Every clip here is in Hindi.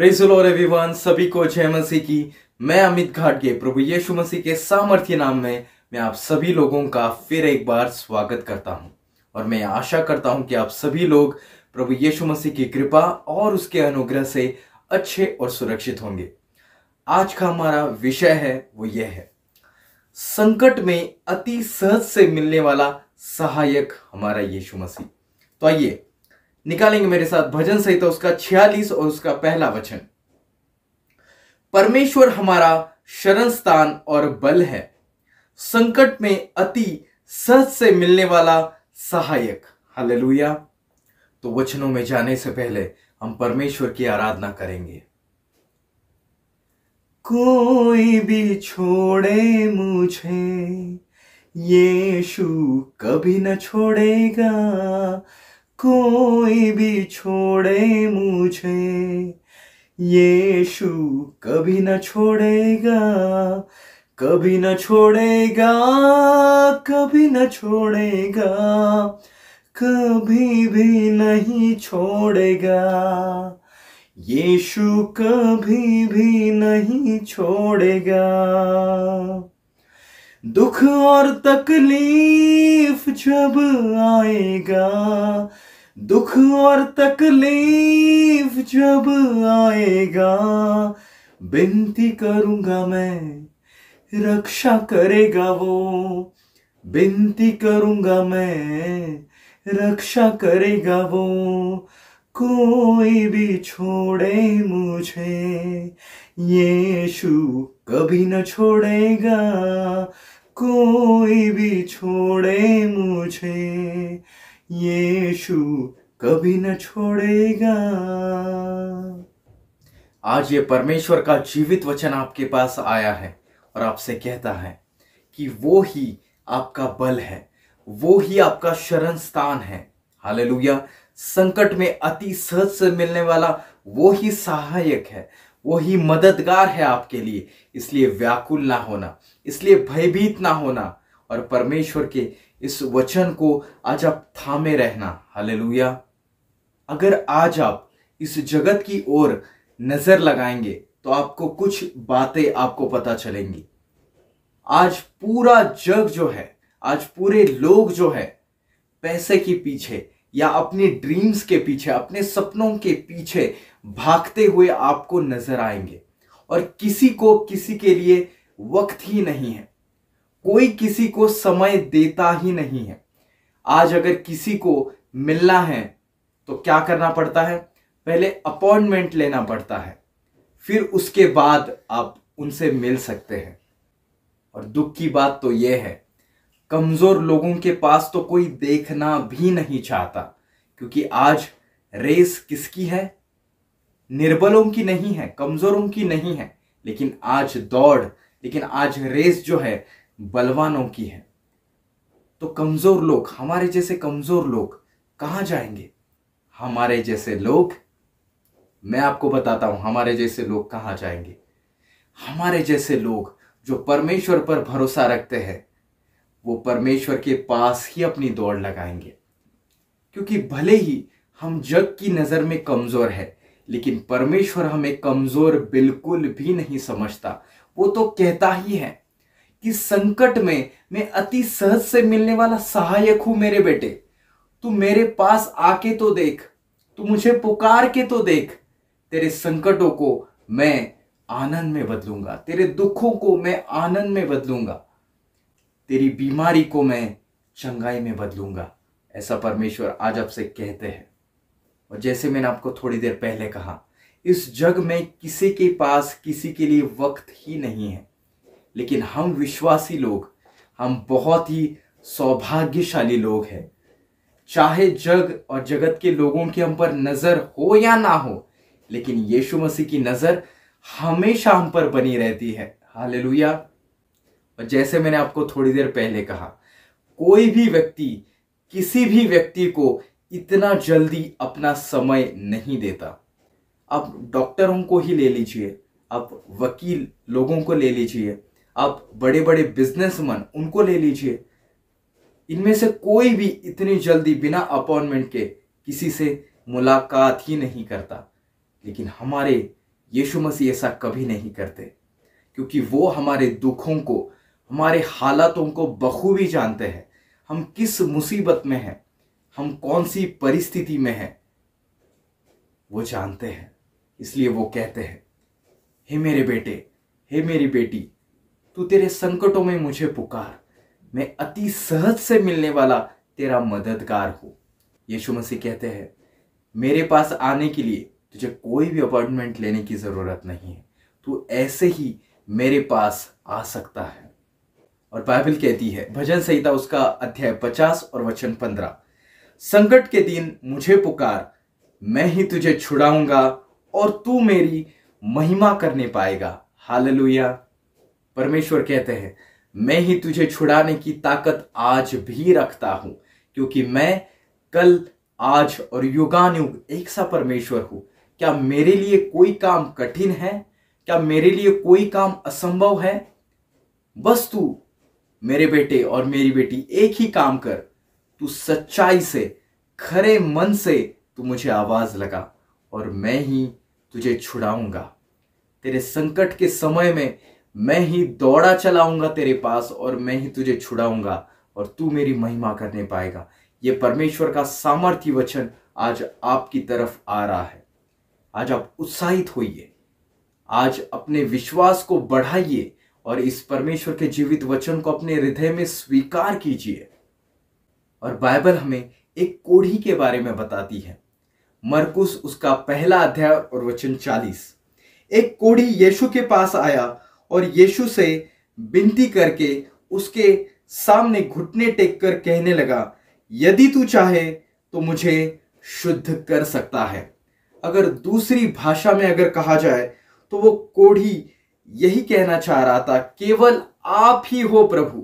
और एवरीवन सभी को जय मसीह की मैं अमित घाटगे प्रभु यीशु मसीह के सामर्थ्य नाम में मैं आप सभी लोगों का फिर एक बार स्वागत करता हूं और मैं आशा करता हूं कि आप सभी लोग प्रभु यीशु मसीह की कृपा और उसके अनुग्रह से अच्छे और सुरक्षित होंगे आज का हमारा विषय है वो यह है संकट में अति सहज से मिलने वाला सहायक हमारा यीशु मसीह तो आइए निकालेंगे मेरे साथ भजन सहित तो उसका छियालीस और उसका पहला वचन परमेश्वर हमारा शरण स्थान और बल है संकट में अति सहज से मिलने वाला सहायक हालेलुया तो वचनों में जाने से पहले हम परमेश्वर की आराधना करेंगे कोई भी छोड़े मुझे यीशु कभी न छोड़ेगा कोई भी छोड़े मुझे यीशु कभी न छोड़ेगा कभी न छोड़ेगा कभी न छोड़ेगा कभी भी नहीं छोड़ेगा यीशु कभी भी नहीं छोड़ेगा दुख और तकलीफ जब आएगा दुख और तकलीफ जब आएगा बिनती करूंगा मैं रक्षा करेगा वो बिनती करूंगा मैं रक्षा करेगा वो कोई भी छोड़े मुझे यीशु कभी न छोड़ेगा कोई भी छोड़े मुझे यीशु कभी न छोड़ेगा आज ये परमेश्वर का जीवित वचन आपके पास आया है और आपसे कहता है कि वो ही आपका बल है वो ही आपका शरण स्थान है हालेलुया संकट में अति सहज से मिलने वाला वो ही सहायक है वो ही मददगार है आपके लिए इसलिए व्याकुल ना होना इसलिए भयभीत ना होना और परमेश्वर के इस वचन को आज आप थामे रहना हले अगर आज आप इस जगत की ओर नजर लगाएंगे तो आपको कुछ बातें आपको पता चलेंगी आज पूरा जग जो है आज पूरे लोग जो है पैसे के पीछे या अपने ड्रीम्स के पीछे अपने सपनों के पीछे भागते हुए आपको नजर आएंगे और किसी को किसी के लिए वक्त ही नहीं है कोई किसी को समय देता ही नहीं है आज अगर किसी को मिलना है तो क्या करना पड़ता है पहले अपॉइंटमेंट लेना पड़ता है फिर उसके बाद आप उनसे मिल सकते हैं और दुख की बात तो यह है कमजोर लोगों के पास तो कोई देखना भी नहीं चाहता क्योंकि आज रेस किसकी है निर्बलों की नहीं है कमजोरों की नहीं है लेकिन आज दौड़ लेकिन आज रेस जो है बलवानों की है तो कमजोर लोग हमारे जैसे कमजोर लोग कहां जाएंगे हमारे जैसे लोग मैं आपको बताता हूं हमारे जैसे लोग कहां जाएंगे हमारे जैसे लोग जो परमेश्वर पर भरोसा रखते हैं वो परमेश्वर के पास ही अपनी दौड़ लगाएंगे क्योंकि भले ही हम जग की नज़र में कमज़ोर है लेकिन परमेश्वर हमें कमज़ोर बिल्कुल भी नहीं समझता वो तो कहता ही है कि संकट में मैं अति सहज से मिलने वाला सहायक हूं मेरे बेटे तू मेरे पास आके तो देख तू मुझे पुकार के तो देख तेरे संकटों को मैं आनंद में बदलूंगा तेरे दुखों को मैं आनंद में बदलूंगा तेरी बीमारी को मैं चंगाई में बदलूंगा ऐसा परमेश्वर आज आपसे कहते हैं और जैसे मैंने आपको थोड़ी देर पहले कहा इस जग में किसी के पास किसी के लिए वक्त ही नहीं है लेकिन हम विश्वासी लोग हम बहुत ही सौभाग्यशाली लोग हैं चाहे जग और जगत के लोगों की हम पर नज़र हो या ना हो लेकिन यीशु मसीह की नज़र हमेशा हम पर बनी रहती है हालेलुया और जैसे मैंने आपको थोड़ी देर पहले कहा कोई भी व्यक्ति किसी भी व्यक्ति को इतना जल्दी अपना समय नहीं देता आप डॉक्टरों को ही ले लीजिए आप वकील लोगों को ले लीजिए आप बड़े बड़े बिजनेसमैन उनको ले लीजिए इनमें से कोई भी इतनी जल्दी बिना अपॉइंटमेंट के किसी से मुलाकात ही नहीं करता लेकिन हमारे यीशु मसीह ऐसा कभी नहीं करते क्योंकि वो हमारे दुखों को हमारे हालातों को बखूबी जानते हैं हम किस मुसीबत में हैं हम कौन सी परिस्थिति में हैं वो जानते हैं इसलिए वो कहते हैं हे मेरे बेटे हे मेरी बेटी तू तेरे संकटों में मुझे पुकार मैं अति सहज से मिलने वाला तेरा मददगार हूँ यीशु मसीह कहते हैं मेरे पास आने के लिए तुझे कोई भी अपॉइंटमेंट लेने की ज़रूरत नहीं है तू ऐसे ही मेरे पास आ सकता है और बाइबल कहती है भजन संहिता उसका अध्याय पचास और वचन पंद्रह संकट के दिन मुझे पुकार मैं ही तुझे छुड़ाऊंगा और तू मेरी महिमा करने पाएगा हाल परमेश्वर कहते हैं मैं ही तुझे छुड़ाने की ताकत आज भी रखता हूं क्योंकि मैं कल आज और युगानुयुग एक सा परमेश्वर हूं क्या मेरे लिए कोई काम कठिन है क्या मेरे लिए कोई काम असंभव है बस तू मेरे बेटे और मेरी बेटी एक ही काम कर तू सच्चाई से खरे मन से तू मुझे आवाज लगा और मैं ही तुझे छुड़ाऊंगा तेरे संकट के समय में मैं ही दौड़ा चलाऊंगा तेरे पास और मैं ही तुझे छुड़ाऊंगा और तू मेरी महिमा करने पाएगा ये परमेश्वर का सामर्थ्य वचन आज आपकी तरफ आ रहा है आज आप उत्साहित होइए आज अपने विश्वास को बढ़ाइए और इस परमेश्वर के जीवित वचन को अपने हृदय में स्वीकार कीजिए और बाइबल हमें एक कोढ़ी के बारे में बताती है मरकुस उसका पहला अध्याय और वचन चालीस एक कोढ़ी यीशु के पास आया और यीशु से विनती करके उसके सामने घुटने टेक कर कहने लगा यदि तू चाहे तो मुझे शुद्ध कर सकता है अगर दूसरी भाषा में अगर कहा जाए तो वो कोढ़ी यही कहना चाह रहा था केवल आप ही हो प्रभु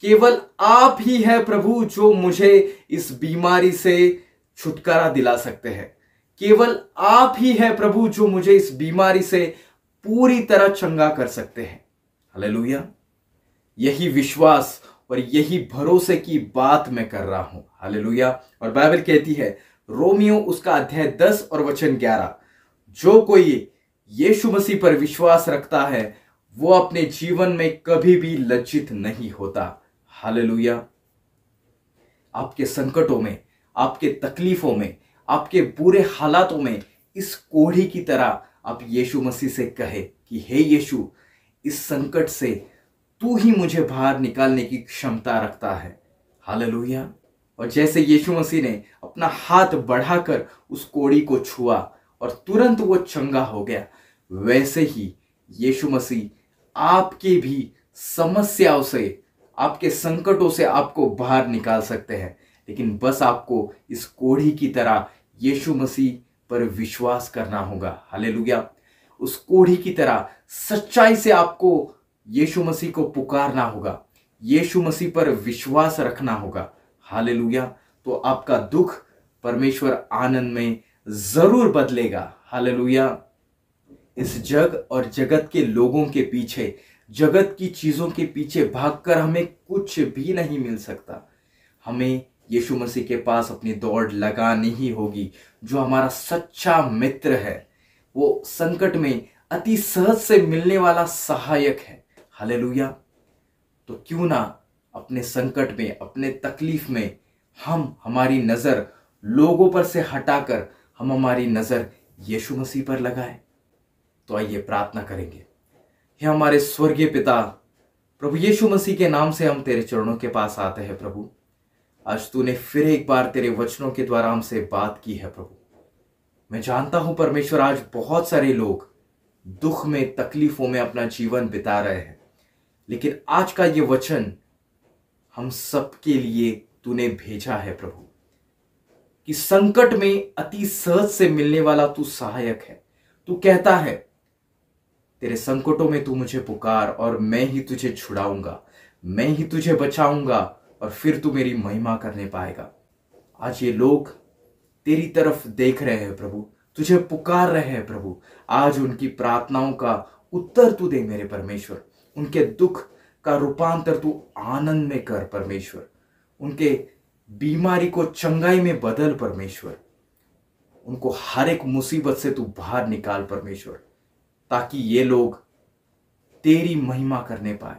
केवल आप ही है प्रभु जो मुझे इस बीमारी से छुटकारा दिला सकते हैं केवल आप ही है प्रभु जो मुझे इस बीमारी से पूरी तरह चंगा कर सकते हैं हले यही विश्वास और यही भरोसे की बात मैं कर रहा हूं हले और बाइबल कहती है रोमियो उसका अध्याय दस और वचन ग्यारह जो कोई यीशु मसीह पर विश्वास रखता है वो अपने जीवन में कभी भी लज्जित नहीं होता हालेलुया आपके संकटों में आपके तकलीफों में आपके बुरे हालातों में इस कोढ़ी की तरह आप यीशु मसीह से कहे कि हे यीशु इस संकट से तू ही मुझे बाहर निकालने की क्षमता रखता है हालेलुया और जैसे यीशु मसीह ने अपना हाथ बढ़ाकर उस कोड़ी को छुआ और तुरंत वो चंगा हो गया वैसे ही यीशु मसीह आपके भी समस्याओं से आपके संकटों से आपको बाहर निकाल सकते हैं लेकिन बस आपको इस कोढ़ी की तरह यीशु मसीह पर विश्वास करना होगा हाले उस कोढ़ी की तरह सच्चाई से आपको यीशु मसीह को पुकारना होगा यीशु मसीह पर विश्वास रखना होगा हाले तो आपका दुख परमेश्वर आनंद में जरूर बदलेगा हाले इस जग और जगत के लोगों के पीछे जगत की चीज़ों के पीछे भागकर हमें कुछ भी नहीं मिल सकता हमें यीशु मसीह के पास अपनी दौड़ लगानी ही होगी जो हमारा सच्चा मित्र है वो संकट में अति सहज से मिलने वाला सहायक है हले तो क्यों ना अपने संकट में अपने तकलीफ में हम हमारी नज़र लोगों पर से हटाकर हम हमारी नज़र यीशु मसीह पर लगाएं तो आइए प्रार्थना करेंगे हे हमारे स्वर्गीय पिता प्रभु यीशु मसीह के नाम से हम तेरे चरणों के पास आते हैं प्रभु आज तूने फिर एक बार तेरे वचनों के द्वारा हमसे बात की है प्रभु मैं जानता हूं परमेश्वर आज बहुत सारे लोग दुख में तकलीफों में अपना जीवन बिता रहे हैं लेकिन आज का ये वचन हम सबके लिए तूने भेजा है प्रभु कि संकट में अति सहज से मिलने वाला तू सहायक है तू कहता है तेरे संकटों में तू मुझे पुकार और मैं ही तुझे छुड़ाऊंगा मैं ही तुझे बचाऊंगा और फिर तू मेरी महिमा करने पाएगा आज ये लोग तेरी तरफ देख रहे हैं प्रभु तुझे पुकार रहे हैं प्रभु आज उनकी प्रार्थनाओं का उत्तर तू दे मेरे परमेश्वर उनके दुख का रूपांतर तू आनंद में कर परमेश्वर उनके बीमारी को चंगाई में बदल परमेश्वर उनको हर एक मुसीबत से तू बाहर निकाल परमेश्वर ताकि ये लोग तेरी महिमा करने पाए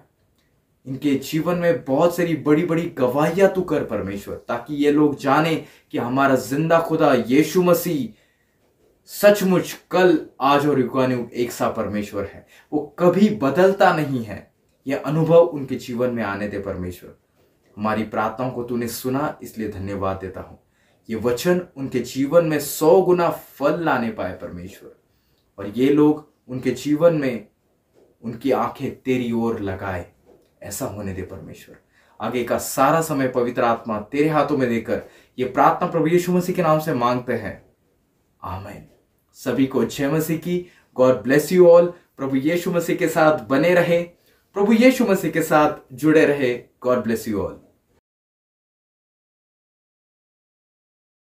इनके जीवन में बहुत सारी बड़ी बड़ी गवाहियां तू कर परमेश्वर ताकि ये लोग जाने कि हमारा जिंदा खुदा यीशु मसीह सचमुच कल आज और युगानुग एक सा परमेश्वर है वो कभी बदलता नहीं है यह अनुभव उनके जीवन में आने दे परमेश्वर हमारी प्रार्थनाओं को तूने सुना इसलिए धन्यवाद देता हूं ये वचन उनके जीवन में सौ गुना फल लाने पाए परमेश्वर और ये लोग उनके जीवन में उनकी आंखें तेरी ओर लगाए ऐसा होने दे परमेश्वर आगे का सारा समय पवित्र आत्मा तेरे हाथों में देकर ये प्रार्थना प्रभु यीशु मसीह के नाम से मांगते हैं आमेन सभी को जय मसीह की गॉड ब्लेस यू ऑल प्रभु यीशु मसीह के साथ बने रहे प्रभु यीशु मसीह के साथ जुड़े रहे गॉड ब्लेस यू ऑल